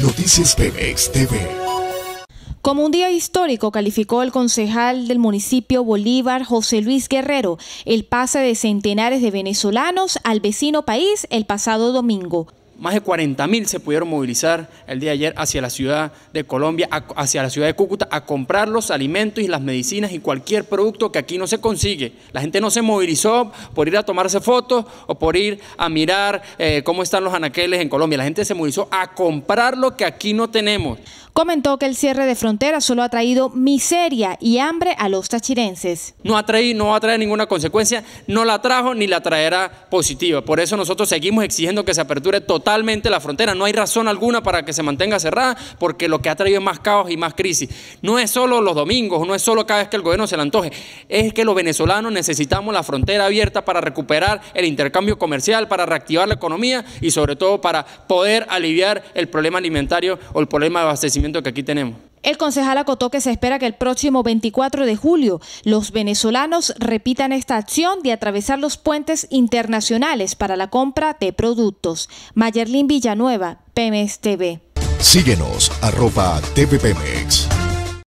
Noticias TV. Como un día histórico calificó el concejal del municipio Bolívar, José Luis Guerrero, el pase de centenares de venezolanos al vecino país el pasado domingo más de 40 mil se pudieron movilizar el día de ayer hacia la ciudad de Colombia, hacia la ciudad de Cúcuta, a comprar los alimentos y las medicinas y cualquier producto que aquí no se consigue. La gente no se movilizó por ir a tomarse fotos o por ir a mirar eh, cómo están los anaqueles en Colombia. La gente se movilizó a comprar lo que aquí no tenemos comentó que el cierre de frontera solo ha traído miseria y hambre a los tachirenses. No ha traído, no va a traer ninguna consecuencia, no la trajo ni la traerá positiva. Por eso nosotros seguimos exigiendo que se aperture totalmente la frontera. No hay razón alguna para que se mantenga cerrada, porque lo que ha traído es más caos y más crisis. No es solo los domingos, no es solo cada vez que el gobierno se le antoje, es que los venezolanos necesitamos la frontera abierta para recuperar el intercambio comercial, para reactivar la economía y sobre todo para poder aliviar el problema alimentario o el problema de abastecimiento que aquí tenemos. El concejal acotó que se espera que el próximo 24 de julio los venezolanos repitan esta acción de atravesar los puentes internacionales para la compra de productos. Mayerlin Villanueva, PMS TV. Síguenos, arroba TVPMX.